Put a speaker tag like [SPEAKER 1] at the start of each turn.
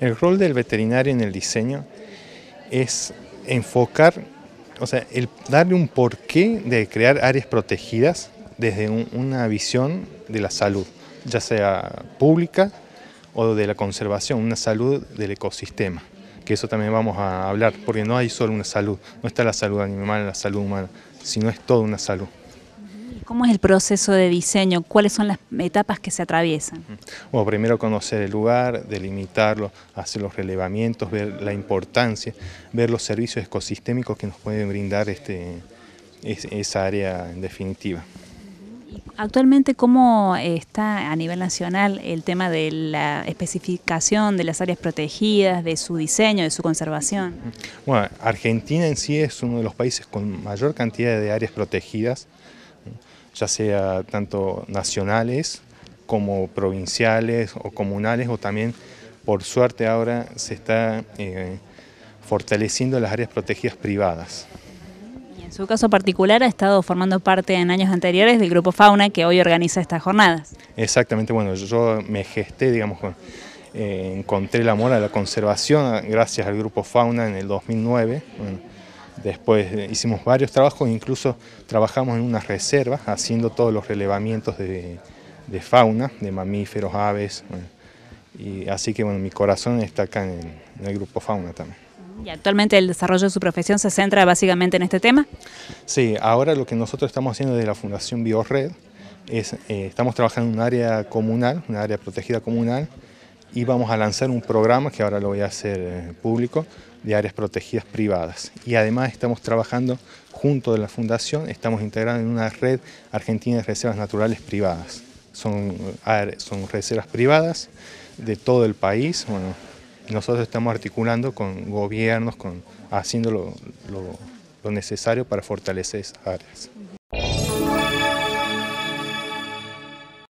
[SPEAKER 1] El rol del veterinario en el diseño es enfocar, o sea, el darle un porqué de crear áreas protegidas desde una visión de la salud, ya sea pública o de la conservación, una salud del ecosistema, que eso también vamos a hablar, porque no hay solo una salud, no está la salud animal, la salud humana, sino es toda una salud.
[SPEAKER 2] ¿Cómo es el proceso de diseño? ¿Cuáles son las etapas que se atraviesan?
[SPEAKER 1] Bueno, primero conocer el lugar, delimitarlo, hacer los relevamientos, ver la importancia, ver los servicios ecosistémicos que nos puede brindar este, esa área en definitiva.
[SPEAKER 2] Actualmente, ¿cómo está a nivel nacional el tema de la especificación de las áreas protegidas, de su diseño, de su conservación?
[SPEAKER 1] Bueno, Argentina en sí es uno de los países con mayor cantidad de áreas protegidas ya sea tanto nacionales como provinciales o comunales, o también, por suerte ahora, se está eh, fortaleciendo las áreas protegidas privadas.
[SPEAKER 2] Y en su caso particular ha estado formando parte en años anteriores del Grupo Fauna que hoy organiza estas jornadas.
[SPEAKER 1] Exactamente, bueno, yo me gesté, digamos, eh, encontré el amor a la conservación gracias al Grupo Fauna en el 2009. Bueno, Después eh, hicimos varios trabajos, incluso trabajamos en unas reservas haciendo todos los relevamientos de, fauna, de mamíferos, aves. Y así que bueno, mi corazón está acá en, el grupo fauna también.
[SPEAKER 2] ¿Y actualmente el desarrollo de su profesión se centra básicamente en este tema?
[SPEAKER 1] Sí, ahora lo que nosotros estamos haciendo desde la Fundación BioRed es, eh, estamos trabajando en un área comunal, una área protegida comunal, y vamos a lanzar un programa que ahora lo voy a hacer eh, público de áreas protegidas privadas. Y además estamos trabajando junto de la Fundación, estamos integrando en una red argentina de reservas naturales privadas. Son, eh, son reservas privadas de todo el país. nosotros estamos articulando con gobiernos, con, haciendo lo, lo, lo necesario para fortalecer esas áreas.